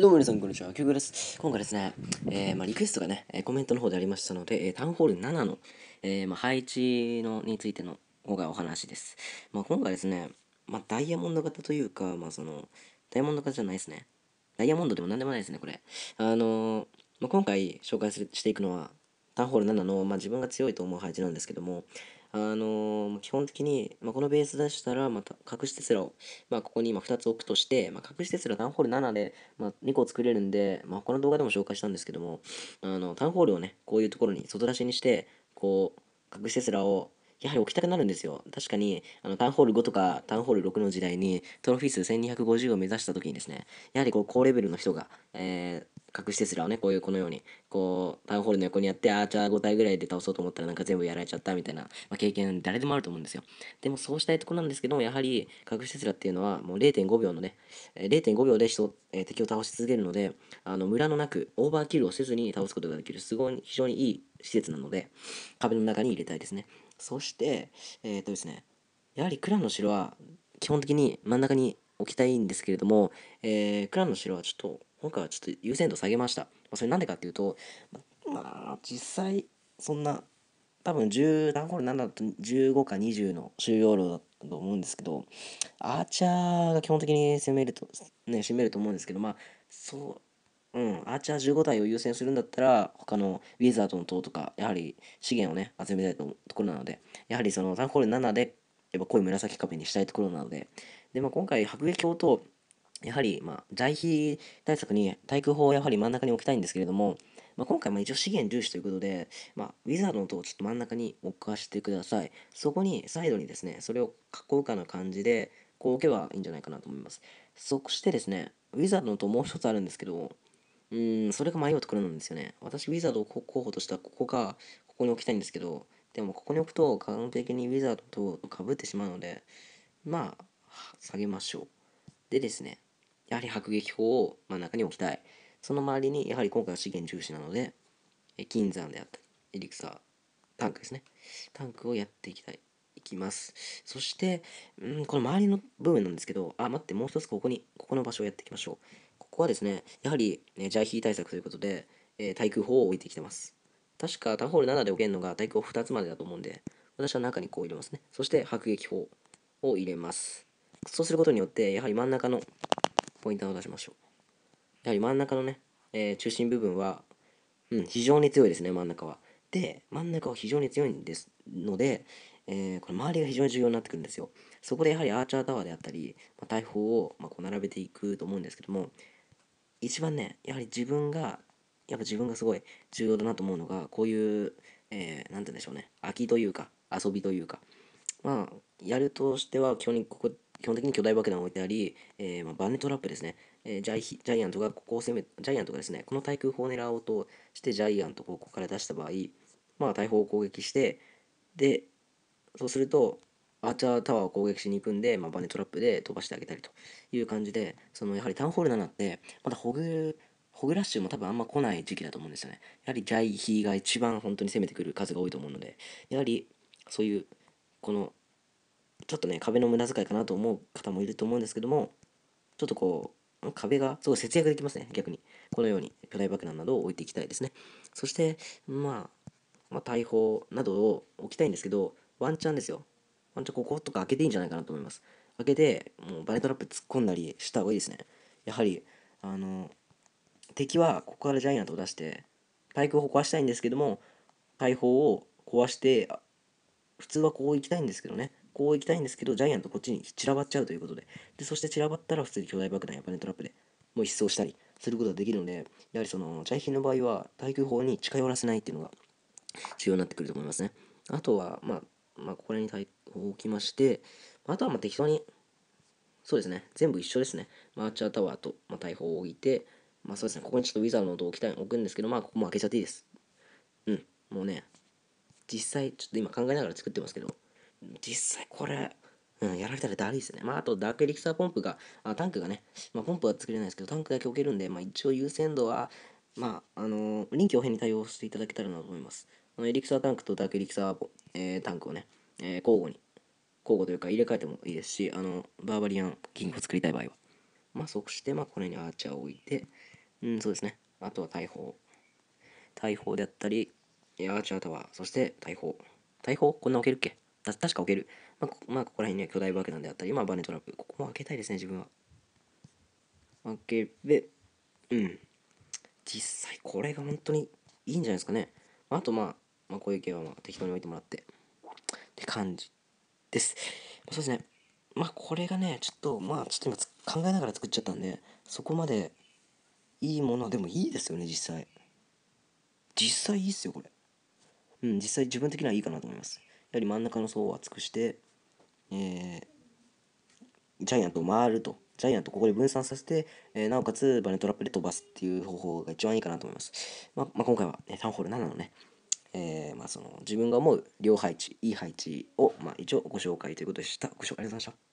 どうも皆さん、こんにちは。キュグです。今回ですね、えー、まあ、リクエストがね、コメントの方でありましたので、えタウンホール7の、えー、まあ、配置のについての方がお話です。まあ、今回ですね、まあ、ダイヤモンド型というか、まあ、その、ダイヤモンド型じゃないですね。ダイヤモンドでも何でもないですね、これ。あのまあ、今回紹介していくのは、タウンホール7の、まあ、自分が強いと思う配置なんですけども、あのー、基本的に、まあ、このベース出したら、また、隠しテスラを、まあ、ここに今2つ置くとして、まあ、隠しテスラタンホール7で、まあ、2個作れるんで、まあ、他の動画でも紹介したんですけども、あの、タンホールをね、こういうところに外出しにして、こう、隠しテスラをやはり置きたくなるんですよ。確かに、あの、タウンホール5とかタウンホール6の時代に、トロフィー数1250を目指した時にですね、やはりこう、高レベルの人が、えー、隠しテスラをね、こういうこのように、こう、タウンホールの横にやって、アーチャー5体ぐらいで倒そうと思ったらなんか全部やられちゃったみたいな、まあ、経験誰でもあると思うんですよ。でもそうしたいとこなんですけども、やはり隠しテスラっていうのはもう0.5秒のね、0.5秒で人、えー、敵を倒し続けるので、あの、ムラのなく、オーバーキルをせずに倒すことができる、すごい、非常にいい施設なので、壁の中に入れたいですね。そして、えっ、ー、とですね、やはりクランの城は基本的に真ん中に置きたいんですけれども、えー、クランの城はちょっと、今回はちょっと優先度下げました。それなんでかっていうと、まあ、実際、そんな、多分10、何頃何だと15か20の収容量だったと思うんですけど、アーチャーが基本的に攻めると、ね、占めると思うんですけど、まあ、そう、うん、アーチャー15体を優先するんだったら、他のウィザードの塔とか、やはり資源をね、集めたいところなので、やはりそのタンホール7で、やっぱ濃い紫壁にしたいところなので、で、まあ、今回、迫撃砲と、やはり、まあ、在比対策に、対空砲をやはり真ん中に置きたいんですけれども、まあ、今回、一応資源重視ということで、まあ、ウィザードの塔をちょっと真ん中に置かせてください。そこに、サイドにですね、それを囲うかな感じで、こう置けばいいんじゃないかなと思います。そしてですね、ウィザードの塔もう一つあるんですけど、うん、それが迷うところなんですよね。私、ウィザードを候補としたここが、ここに置きたいんですけど、でもここに置くと完璧にウィザードとかぶってしまうので、まあ、下げましょう。でですね、やはり迫撃砲を真ん中に置きたい。その周りに、やはり今回は資源重視なので、金山であったり、エリクサー、タンクですね。タンクをやっていきたい。いきます。そして、うん、この周りの部分なんですけど、あ、待って、もう一つここに、ここの場所をやっていきましょう。ここはですね、やはり、ね、ジャイヒー対策ということで、えー、対空砲を置いてきてます。確かタンホール7で置けるのが対空砲2つまでだと思うんで、私は中にこう入れますね。そして迫撃砲を入れます。そうすることによって、やはり真ん中のポインターを出しましょう。やはり真ん中のね、えー、中心部分は、うん、非常に強いですね、真ん中は。で、真ん中は非常に強いんですので、えー、これ周りが非常に重要になってくるんですよ。そこでやはりアーチャータワーであったり、まあ、大砲をまこう並べていくと思うんですけども、一番ねやはり自分がやっぱ自分がすごい重要だなと思うのがこういう、えー、て言うんでしょうね空きというか遊びというかまあやるとしては基本にここ基本的に巨大爆弾を置いてあり、えー、まあ、バネトラップですね、えー、ジャジャイアントがここを攻めジャイアントがですねこの対空砲を狙おうとしてジャイアントをここから出した場合まあ大砲を攻撃してでそうするとアーチャータワーを攻撃しに行くんで、まあ、バネトラップで飛ばしてあげたりという感じでそのやはりタウンホール7ってまだホグホグラッシュも多分あんま来ない時期だと思うんですよねやはりジャイヒーが一番本当に攻めてくる数が多いと思うのでやはりそういうこのちょっとね壁の無駄遣いかなと思う方もいると思うんですけどもちょっとこう壁がすごい節約できますね逆にこのように巨大爆弾などを置いていきたいですねそしてまあ、まあ、大砲などを置きたいんですけどワンチャンですよワンチャンこことか開けていいんじゃないかなと思います。開けて、もうバレトラップ突っ込んだりした方がいいですね。やはり、あの、敵はここからジャイアントを出して、パイクを壊したいんですけども、大砲を壊して、普通はこう行きたいんですけどね、こう行きたいんですけど、ジャイアントこっちに散らばっちゃうということで、でそして散らばったら普通に巨大爆弾やバネトラップでもう一掃したりすることができるので、やはりその、チャイヒンの場合は、対空砲に近寄らせないっていうのが重要になってくると思いますね。あとは、まあ、まあ、ここら辺に対置きまして、あとはまあ適当に、そうですね、全部一緒ですね。マーチャータワーと、まあ、大砲を置いて、まあそうですね、ここにちょっとウィザードの音を置きたい置くんですけど、まあここも開けちゃっていいです。うん、もうね、実際、ちょっと今考えながら作ってますけど、実際これ、うん、やられたらだるいですね。まあ、あと、ダークエリクサーポンプが、あタンクがね、まあ、ポンプは作れないですけど、タンクだけ置けるんで、まあ、一応優先度は、まあ、あのー、臨機応変に対応していただけたらなと思います。あのエリクサータンクとダークエリクサー、えー、タンクをね、えー、交互に交互というか入れ替えてもいいですしあのバーバリアンキングを作りたい場合はまあそして、まあ、これにアーチャーを置いてうんそうですねあとは大砲大砲であったりアーチャータワーそして大砲大砲こんな置けるっけ確か置ける、まあこ、まあ、ここら辺には巨大爆弾であったり、まあ、バネトラップここも開けたいですね自分は開けでうん実際これが本当にいいんじゃないですかね、あ、あとまあ、まあ、こういう系はまあ適当に置いてもらって感じです。そうですね。まあこれがね、ちょっと、まあちょっと今考えながら作っちゃったんで、そこまでいいものでもいいですよね、実際。実際いいっすよ、これ。うん、実際自分的にはいいかなと思います。やはり真ん中の層を厚くして、えー、ジャイアントを回ると。ジャイアントここで分散させて、えー、なおかつバネトラップで飛ばすっていう方法が一番いいかなと思います。まあ、まあ、今回は、ね、ンホール7のね、えー、まあ、その自分が思う両配置いい配置を、まあ、一応ご紹介ということでしたご紹介ありがとうございました